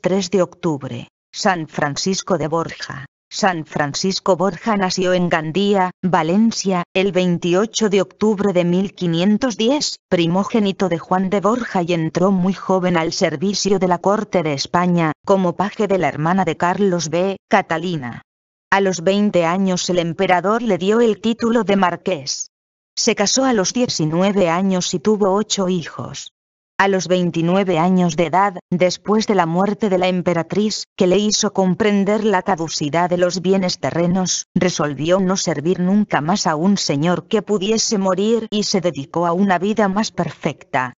3 de octubre. San Francisco de Borja. San Francisco Borja nació en Gandía, Valencia, el 28 de octubre de 1510, primogénito de Juan de Borja y entró muy joven al servicio de la corte de España, como paje de la hermana de Carlos B. Catalina. A los 20 años el emperador le dio el título de marqués. Se casó a los 19 años y tuvo ocho hijos. A los 29 años de edad, después de la muerte de la emperatriz, que le hizo comprender la caducidad de los bienes terrenos, resolvió no servir nunca más a un señor que pudiese morir y se dedicó a una vida más perfecta.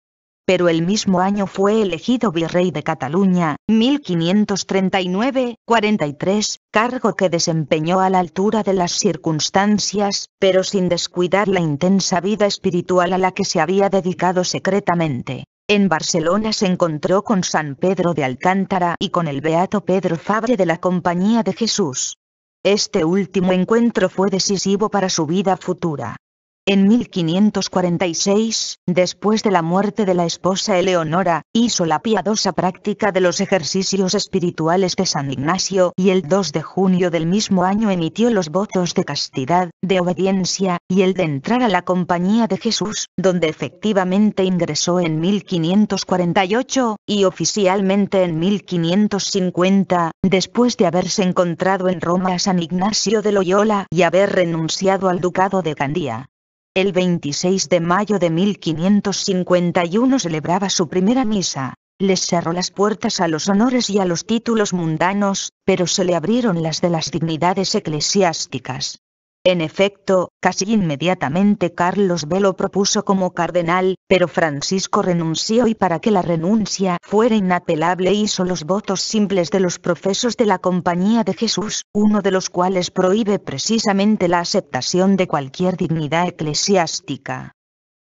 Pero el mismo año fue elegido virrey de Cataluña, 1539-43, cargo que desempeñó a la altura de las circunstancias, pero sin descuidar la intensa vida espiritual a la que se había dedicado secretamente. En Barcelona se encontró con San Pedro de Alcántara y con el beato Pedro Fabre de la Compañía de Jesús. Este último encuentro fue decisivo para su vida futura. En 1546, después de la muerte de la esposa Eleonora, hizo la piadosa práctica de los ejercicios espirituales de San Ignacio y el 2 de junio del mismo año emitió los votos de castidad, de obediencia, y el de entrar a la compañía de Jesús, donde efectivamente ingresó en 1548, y oficialmente en 1550, después de haberse encontrado en Roma a San Ignacio de Loyola y haber renunciado al ducado de Candía. El 26 de mayo de 1551 celebraba su primera misa. Les cerró las puertas a los honores y a los títulos mundanos, pero se le abrieron las de las dignidades eclesiásticas. En efecto, casi inmediatamente Carlos B lo propuso como cardenal, pero Francisco renunció y para que la renuncia fuera inapelable hizo los votos simples de los profesos de la Compañía de Jesús, uno de los cuales prohíbe precisamente la aceptación de cualquier dignidad eclesiástica.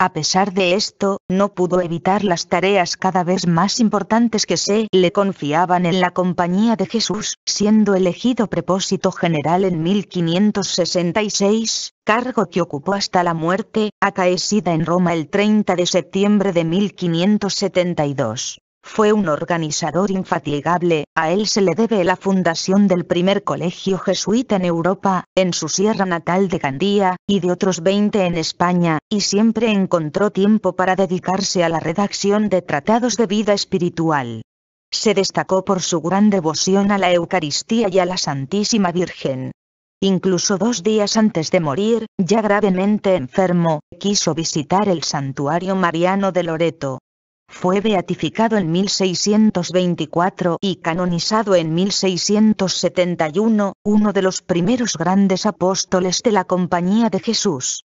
A pesar de esto, no pudo evitar las tareas cada vez más importantes que se le confiaban en la compañía de Jesús, siendo elegido prepósito general en 1566, cargo que ocupó hasta la muerte, acaecida en Roma el 30 de septiembre de 1572. Fue un organizador infatigable, a él se le debe la fundación del primer colegio jesuita en Europa, en su sierra natal de Gandía, y de otros 20 en España, y siempre encontró tiempo para dedicarse a la redacción de tratados de vida espiritual. Se destacó por su gran devoción a la Eucaristía y a la Santísima Virgen. Incluso dos días antes de morir, ya gravemente enfermo, quiso visitar el santuario mariano de Loreto. Fue beatificado en 1624 y canonizado en 1671, uno de los primeros grandes apóstoles de la Compañía de Jesús.